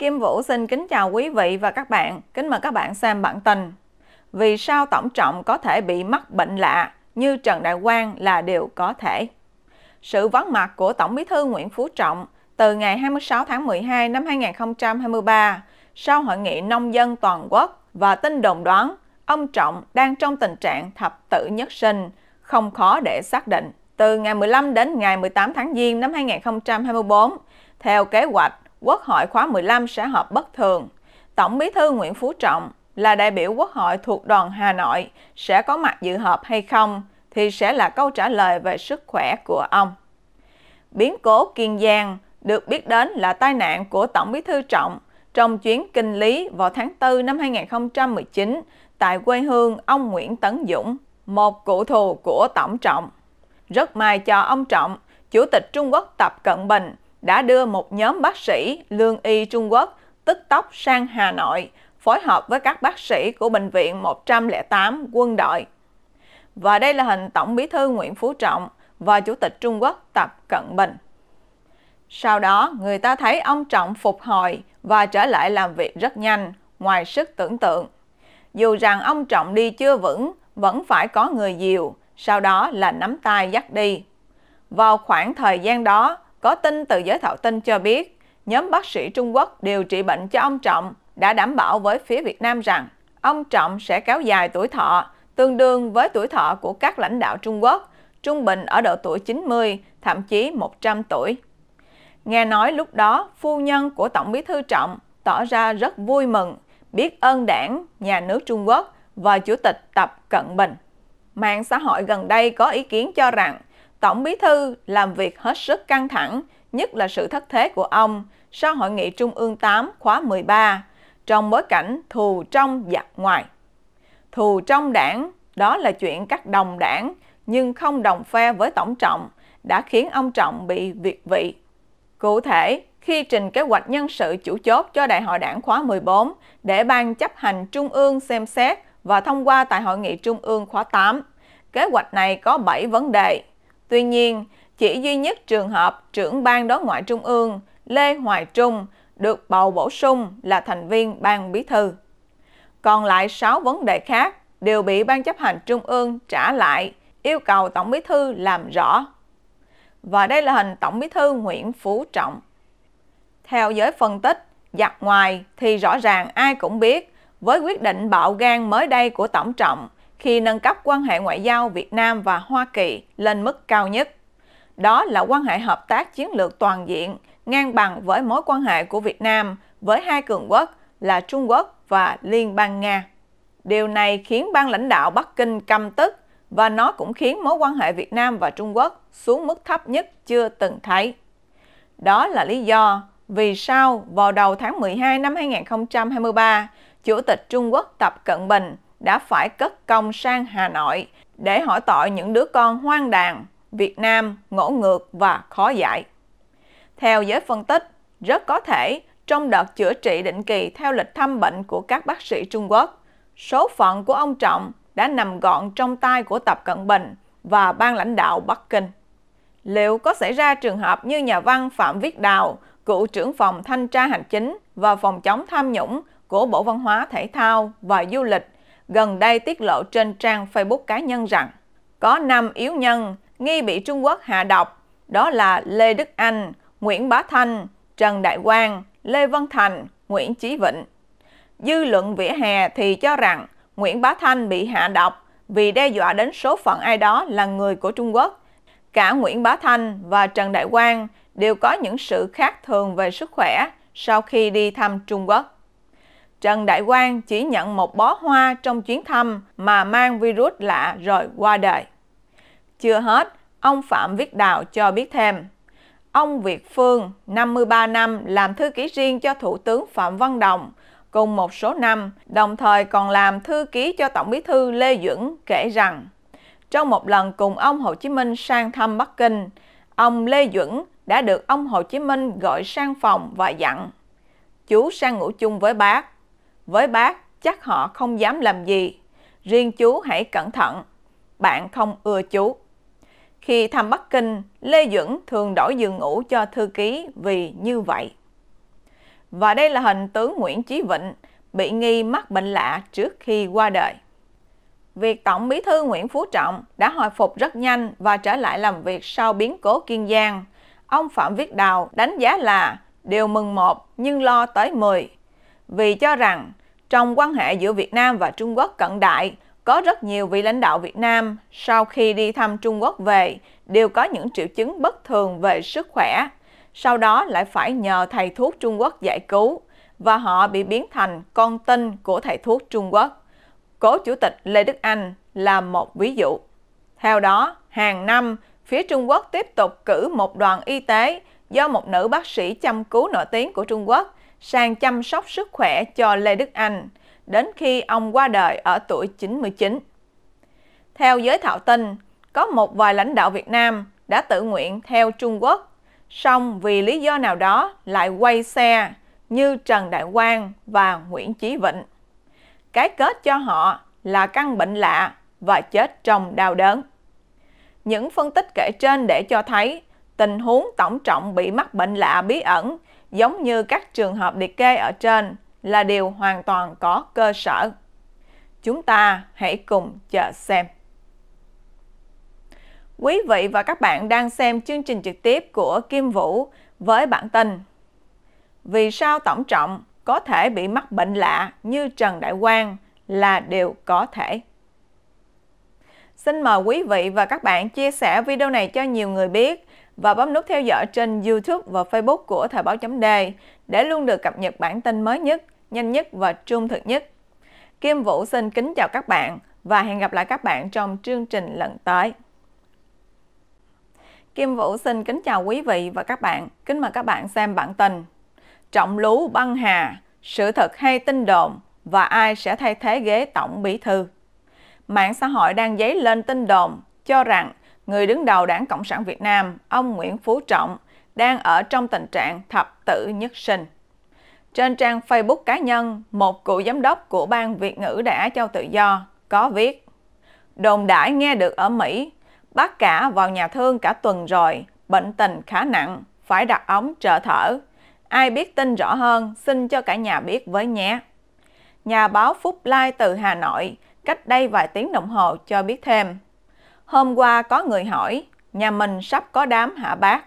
Kim Vũ xin kính chào quý vị và các bạn. Kính mời các bạn xem bản tin. Vì sao Tổng Trọng có thể bị mắc bệnh lạ như Trần Đại Quang là điều có thể? Sự vắng mặt của Tổng bí thư Nguyễn Phú Trọng từ ngày 26 tháng 12 năm 2023 sau hội nghị nông dân toàn quốc và tin đồn đoán ông Trọng đang trong tình trạng thập tử nhất sinh, không khó để xác định. Từ ngày 15 đến ngày 18 tháng Giêng năm 2024, theo kế hoạch, Quốc hội khóa 15 sẽ họp bất thường. Tổng bí thư Nguyễn Phú Trọng là đại biểu Quốc hội thuộc đoàn Hà Nội sẽ có mặt dự họp hay không thì sẽ là câu trả lời về sức khỏe của ông. Biến cố Kiên Giang được biết đến là tai nạn của Tổng bí thư Trọng trong chuyến kinh lý vào tháng 4 năm 2019 tại quê hương ông Nguyễn Tấn Dũng, một cụ thù của Tổng Trọng. Rất may cho ông Trọng, Chủ tịch Trung Quốc Tập Cận Bình đã đưa một nhóm bác sĩ lương y Trung Quốc tức tốc sang Hà Nội phối hợp với các bác sĩ của Bệnh viện 108 quân đội. Và đây là hình Tổng bí thư Nguyễn Phú Trọng và Chủ tịch Trung Quốc Tập Cận Bình. Sau đó, người ta thấy ông Trọng phục hồi và trở lại làm việc rất nhanh, ngoài sức tưởng tượng. Dù rằng ông Trọng đi chưa vững, vẫn phải có người dìu, sau đó là nắm tay dắt đi. Vào khoảng thời gian đó, có tin từ giới thạo tin cho biết, nhóm bác sĩ Trung Quốc điều trị bệnh cho ông Trọng đã đảm bảo với phía Việt Nam rằng ông Trọng sẽ kéo dài tuổi thọ, tương đương với tuổi thọ của các lãnh đạo Trung Quốc, trung bình ở độ tuổi 90, thậm chí 100 tuổi. Nghe nói lúc đó, phu nhân của Tổng bí thư Trọng tỏ ra rất vui mừng, biết ơn đảng, nhà nước Trung Quốc và Chủ tịch Tập Cận Bình. Mạng xã hội gần đây có ý kiến cho rằng Tổng bí thư làm việc hết sức căng thẳng, nhất là sự thất thế của ông sau Hội nghị Trung ương 8 khóa 13, trong bối cảnh thù trong giặc ngoài. Thù trong đảng, đó là chuyện các đồng đảng nhưng không đồng phe với Tổng Trọng, đã khiến ông Trọng bị việt vị. Cụ thể, khi trình kế hoạch nhân sự chủ chốt cho Đại hội đảng khóa 14 để Ban chấp hành Trung ương xem xét và thông qua tại Hội nghị Trung ương khóa 8, kế hoạch này có 7 vấn đề. Tuy nhiên, chỉ duy nhất trường hợp trưởng ban đối ngoại trung ương Lê Hoài Trung được bầu bổ sung là thành viên ban bí thư. Còn lại 6 vấn đề khác đều bị ban chấp hành trung ương trả lại, yêu cầu tổng bí thư làm rõ. Và đây là hình tổng bí thư Nguyễn Phú Trọng. Theo giới phân tích, giặt ngoài thì rõ ràng ai cũng biết với quyết định bạo gan mới đây của tổng trọng – khi nâng cấp quan hệ ngoại giao Việt Nam và Hoa Kỳ lên mức cao nhất. Đó là quan hệ hợp tác chiến lược toàn diện, ngang bằng với mối quan hệ của Việt Nam với hai cường quốc là Trung Quốc và Liên bang Nga. Điều này khiến ban lãnh đạo Bắc Kinh căm tức và nó cũng khiến mối quan hệ Việt Nam và Trung Quốc xuống mức thấp nhất chưa từng thấy. Đó là lý do vì sao vào đầu tháng 12 năm 2023, Chủ tịch Trung Quốc Tập Cận Bình đã phải cất công sang Hà Nội để hỏi tội những đứa con hoang đàn, Việt Nam ngỗ ngược và khó dạy. Theo giới phân tích, rất có thể trong đợt chữa trị định kỳ theo lịch thăm bệnh của các bác sĩ Trung Quốc, số phận của ông Trọng đã nằm gọn trong tay của Tập Cận Bình và ban lãnh đạo Bắc Kinh. Liệu có xảy ra trường hợp như nhà văn Phạm Viết Đào, cựu trưởng phòng thanh tra hành chính và phòng chống tham nhũng của Bộ Văn hóa Thể thao và Du lịch gần đây tiết lộ trên trang Facebook cá nhân rằng có 5 yếu nhân nghi bị Trung Quốc hạ độc, đó là Lê Đức Anh, Nguyễn Bá Thanh, Trần Đại Quang, Lê Văn Thành, Nguyễn Chí Vịnh. Dư luận vỉa hè thì cho rằng Nguyễn Bá Thanh bị hạ độc vì đe dọa đến số phận ai đó là người của Trung Quốc. Cả Nguyễn Bá Thanh và Trần Đại Quang đều có những sự khác thường về sức khỏe sau khi đi thăm Trung Quốc. Trần Đại Quang chỉ nhận một bó hoa trong chuyến thăm mà mang virus lạ rồi qua đời. Chưa hết, ông Phạm Viết Đào cho biết thêm. Ông Việt Phương, 53 năm làm thư ký riêng cho Thủ tướng Phạm Văn Đồng, cùng một số năm, đồng thời còn làm thư ký cho Tổng bí thư Lê Duẩn kể rằng, trong một lần cùng ông Hồ Chí Minh sang thăm Bắc Kinh, ông Lê Duẩn đã được ông Hồ Chí Minh gọi sang phòng và dặn, chú sang ngủ chung với bác. Với bác, chắc họ không dám làm gì. Riêng chú hãy cẩn thận. Bạn không ưa chú. Khi thăm Bắc Kinh, Lê Duẩn thường đổi giường ngủ cho thư ký vì như vậy. Và đây là hình tướng Nguyễn Chí Vịnh bị nghi mắc bệnh lạ trước khi qua đời. Việc Tổng bí thư Nguyễn Phú Trọng đã hồi phục rất nhanh và trở lại làm việc sau biến cố Kiên Giang. Ông Phạm Viết Đào đánh giá là điều mừng một nhưng lo tới 10 vì cho rằng trong quan hệ giữa Việt Nam và Trung Quốc cận đại, có rất nhiều vị lãnh đạo Việt Nam sau khi đi thăm Trung Quốc về đều có những triệu chứng bất thường về sức khỏe, sau đó lại phải nhờ thầy thuốc Trung Quốc giải cứu và họ bị biến thành con tin của thầy thuốc Trung Quốc. Cố Chủ tịch Lê Đức Anh là một ví dụ. Theo đó, hàng năm, phía Trung Quốc tiếp tục cử một đoàn y tế do một nữ bác sĩ chăm cứu nổi tiếng của Trung Quốc sang chăm sóc sức khỏe cho Lê Đức Anh đến khi ông qua đời ở tuổi 99. Theo giới thạo tin, có một vài lãnh đạo Việt Nam đã tự nguyện theo Trung Quốc, song vì lý do nào đó lại quay xe như Trần Đại Quang và Nguyễn Chí Vịnh. Cái kết cho họ là căn bệnh lạ và chết trong đau đớn. Những phân tích kể trên để cho thấy tình huống tổng trọng bị mắc bệnh lạ bí ẩn giống như các trường hợp liệt kê ở trên là điều hoàn toàn có cơ sở. Chúng ta hãy cùng chờ xem. Quý vị và các bạn đang xem chương trình trực tiếp của Kim Vũ với bản tin Vì sao Tổng Trọng có thể bị mắc bệnh lạ như Trần Đại Quang là điều có thể. Xin mời quý vị và các bạn chia sẻ video này cho nhiều người biết và bấm nút theo dõi trên YouTube và Facebook của Thời báo chấm đề để luôn được cập nhật bản tin mới nhất, nhanh nhất và trung thực nhất. Kim Vũ xin kính chào các bạn và hẹn gặp lại các bạn trong chương trình lần tới. Kim Vũ xin kính chào quý vị và các bạn. Kính mời các bạn xem bản tin. Trọng Lú băng hà, sự thật hay tin đồn và ai sẽ thay thế ghế tổng bí thư. Mạng xã hội đang dấy lên tin đồn cho rằng người đứng đầu Đảng Cộng sản Việt Nam, ông Nguyễn Phú Trọng, đang ở trong tình trạng thập tử nhất sinh. Trên trang Facebook cá nhân, một cựu giám đốc của Ban Việt ngữ đã cho tự do có viết Đồn đãi nghe được ở Mỹ, bác cả vào nhà thương cả tuần rồi, bệnh tình khá nặng, phải đặt ống trợ thở. Ai biết tin rõ hơn, xin cho cả nhà biết với nhé. Nhà báo Phúc Lai từ Hà Nội cách đây vài tiếng đồng hồ cho biết thêm. Hôm qua có người hỏi, nhà mình sắp có đám hả bác?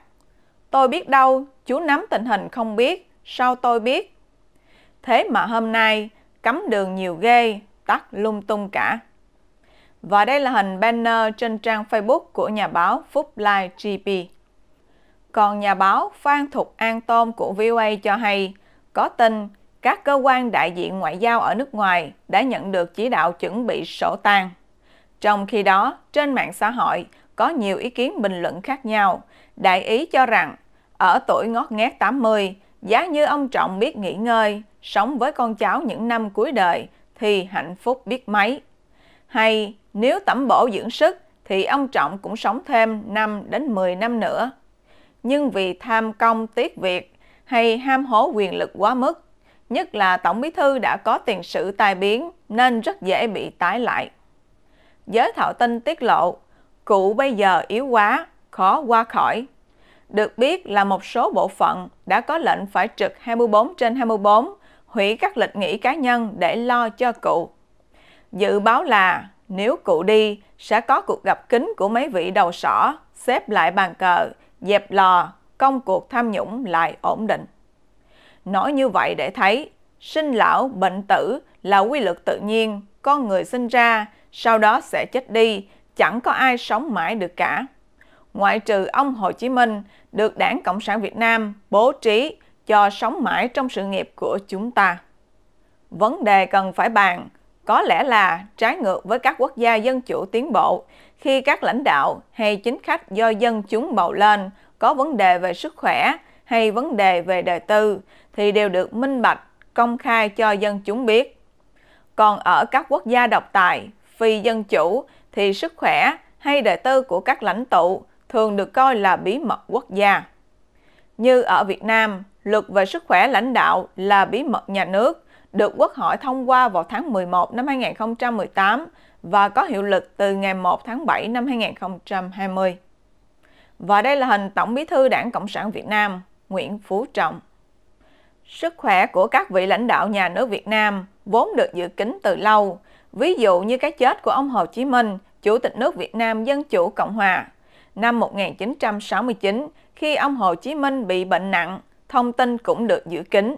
Tôi biết đâu, chú nắm tình hình không biết, sao tôi biết? Thế mà hôm nay, cấm đường nhiều ghê, tắt lung tung cả. Và đây là hình banner trên trang Facebook của nhà báo Phúc Lai GP. Còn nhà báo Phan Thục An Tôm của VOA cho hay, có tin các cơ quan đại diện ngoại giao ở nước ngoài đã nhận được chỉ đạo chuẩn bị sổ tang. Trong khi đó, trên mạng xã hội có nhiều ý kiến bình luận khác nhau. Đại ý cho rằng, ở tuổi ngót nghét 80, giá như ông Trọng biết nghỉ ngơi, sống với con cháu những năm cuối đời thì hạnh phúc biết mấy. Hay nếu tẩm bổ dưỡng sức thì ông Trọng cũng sống thêm 5 đến 10 năm nữa. Nhưng vì tham công tiếc việc hay ham hố quyền lực quá mức, nhất là Tổng Bí Thư đã có tiền sử tai biến nên rất dễ bị tái lại giới thạo tinh tiết lộ, cụ bây giờ yếu quá, khó qua khỏi. Được biết là một số bộ phận đã có lệnh phải trực 24 trên 24, hủy các lịch nghỉ cá nhân để lo cho cụ. Dự báo là nếu cụ đi, sẽ có cuộc gặp kính của mấy vị đầu sỏ, xếp lại bàn cờ, dẹp lò, công cuộc tham nhũng lại ổn định. Nói như vậy để thấy, sinh lão, bệnh tử là quy luật tự nhiên, con người sinh ra, sau đó sẽ chết đi, chẳng có ai sống mãi được cả. Ngoại trừ ông Hồ Chí Minh được Đảng Cộng sản Việt Nam bố trí cho sống mãi trong sự nghiệp của chúng ta. Vấn đề cần phải bàn có lẽ là trái ngược với các quốc gia dân chủ tiến bộ khi các lãnh đạo hay chính khách do dân chúng bầu lên có vấn đề về sức khỏe hay vấn đề về đời tư thì đều được minh bạch, công khai cho dân chúng biết. Còn ở các quốc gia độc tài, phi dân chủ thì sức khỏe hay đời tư của các lãnh tụ thường được coi là bí mật quốc gia. Như ở Việt Nam, luật về sức khỏe lãnh đạo là bí mật nhà nước, được Quốc hội thông qua vào tháng 11 năm 2018 và có hiệu lực từ ngày 1 tháng 7 năm 2020. Và đây là hình Tổng bí thư Đảng Cộng sản Việt Nam, Nguyễn Phú Trọng. Sức khỏe của các vị lãnh đạo nhà nước Việt Nam vốn được dự kính từ lâu, ví dụ như cái chết của ông Hồ Chí Minh, Chủ tịch nước Việt Nam Dân Chủ Cộng Hòa. Năm 1969, khi ông Hồ Chí Minh bị bệnh nặng, thông tin cũng được giữ kín.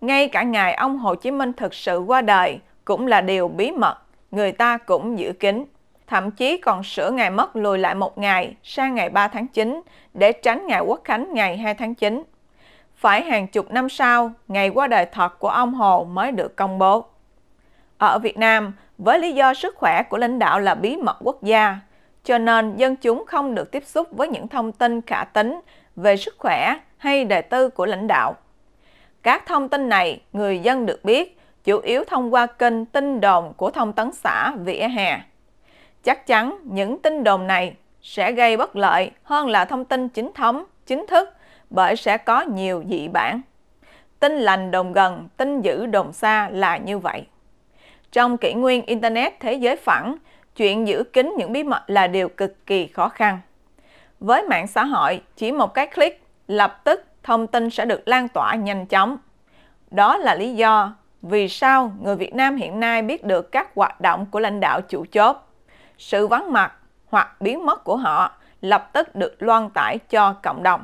Ngay cả ngày ông Hồ Chí Minh thực sự qua đời cũng là điều bí mật, người ta cũng giữ kín. Thậm chí còn sửa ngày mất lùi lại một ngày sang ngày 3 tháng 9 để tránh ngày Quốc Khánh ngày 2 tháng 9. Phải hàng chục năm sau, ngày qua đời thật của ông Hồ mới được công bố. Ở Việt Nam, với lý do sức khỏe của lãnh đạo là bí mật quốc gia, cho nên dân chúng không được tiếp xúc với những thông tin khả tính về sức khỏe hay đề tư của lãnh đạo. Các thông tin này người dân được biết chủ yếu thông qua kênh tin đồn của thông tấn xã vỉa hè. Chắc chắn những tin đồn này sẽ gây bất lợi hơn là thông tin chính thống, chính thức bởi sẽ có nhiều dị bản. Tin lành đồn gần, tin dữ đồn xa là như vậy. Trong kỷ nguyên Internet thế giới phẳng, chuyện giữ kín những bí mật là điều cực kỳ khó khăn. Với mạng xã hội, chỉ một cái click, lập tức thông tin sẽ được lan tỏa nhanh chóng. Đó là lý do vì sao người Việt Nam hiện nay biết được các hoạt động của lãnh đạo chủ chốt. Sự vắng mặt hoặc biến mất của họ lập tức được loan tải cho cộng đồng.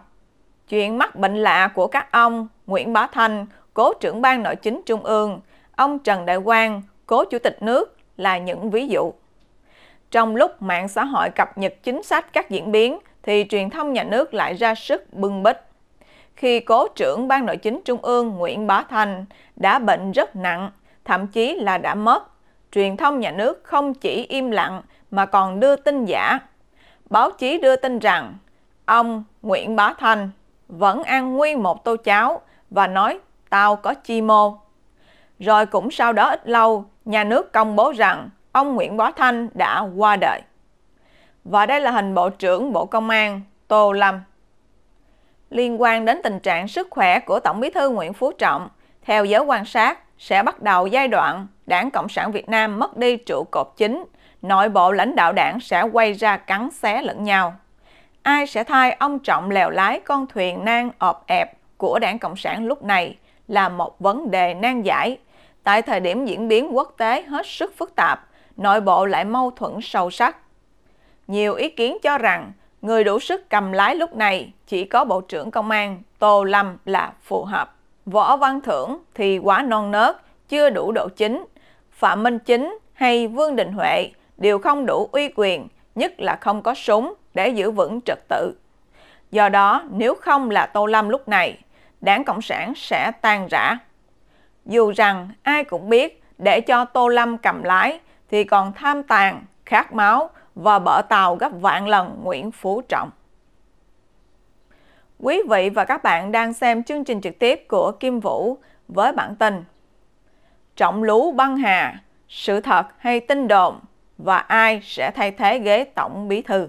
Chuyện mắc bệnh lạ của các ông Nguyễn Bá Thanh, cố trưởng ban nội chính Trung ương, ông Trần Đại Quang, cố chủ tịch nước là những ví dụ. Trong lúc mạng xã hội cập nhật chính sách các diễn biến, thì truyền thông nhà nước lại ra sức bưng bít. Khi cố trưởng Ban Nội chính Trung ương Nguyễn Bá Thành đã bệnh rất nặng, thậm chí là đã mất, truyền thông nhà nước không chỉ im lặng mà còn đưa tin giả. Báo chí đưa tin rằng ông Nguyễn Bá Thành vẫn ăn nguyên một tô cháo và nói tao có chi mô. Rồi cũng sau đó ít lâu, nhà nước công bố rằng ông Nguyễn Bá Thanh đã qua đời. Và đây là hình Bộ trưởng Bộ Công an Tô Lâm. Liên quan đến tình trạng sức khỏe của Tổng bí thư Nguyễn Phú Trọng, theo giới quan sát, sẽ bắt đầu giai đoạn Đảng Cộng sản Việt Nam mất đi trụ cột chính, nội bộ lãnh đạo đảng sẽ quay ra cắn xé lẫn nhau. Ai sẽ thay ông Trọng lèo lái con thuyền nan ọp ẹp của Đảng Cộng sản lúc này? là một vấn đề nan giải. Tại thời điểm diễn biến quốc tế hết sức phức tạp, nội bộ lại mâu thuẫn sâu sắc. Nhiều ý kiến cho rằng người đủ sức cầm lái lúc này chỉ có Bộ trưởng Công an Tô Lâm là phù hợp. Võ Văn Thưởng thì quá non nớt, chưa đủ độ chính. Phạm Minh Chính hay Vương Đình Huệ đều không đủ uy quyền, nhất là không có súng để giữ vững trật tự. Do đó, nếu không là Tô Lâm lúc này, đảng Cộng sản sẽ tan rã. Dù rằng ai cũng biết để cho Tô Lâm cầm lái thì còn tham tàn, khát máu và bỡ tàu gấp vạn lần Nguyễn Phú Trọng. Quý vị và các bạn đang xem chương trình trực tiếp của Kim Vũ với bản tin Trọng lú băng hà, sự thật hay tin đồn và ai sẽ thay thế ghế tổng bí thư.